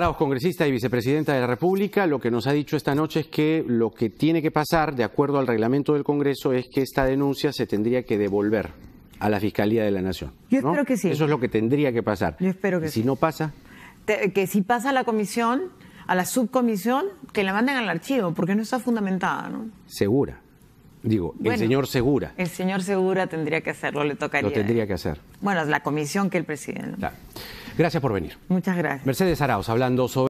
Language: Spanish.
sara, congresista y vicepresidenta de la República, lo que nos ha dicho esta noche es que lo que tiene que pasar, de acuerdo al reglamento del Congreso, es que esta denuncia se tendría que devolver a la Fiscalía de la Nación. Yo espero que sí. Eso es lo que tendría que pasar. Yo espero que Si no pasa. que si pasa a la comisión, a la subcomisión, que la manden al archivo, porque no está fundamentada, ¿no? Segura. Digo, el señor Segura. El señor Segura tendría que hacerlo, le tocaría. Lo tendría que hacer. Bueno, es la comisión que el presidente. Gracias por venir. Muchas gracias. Mercedes Arauz, hablando sobre...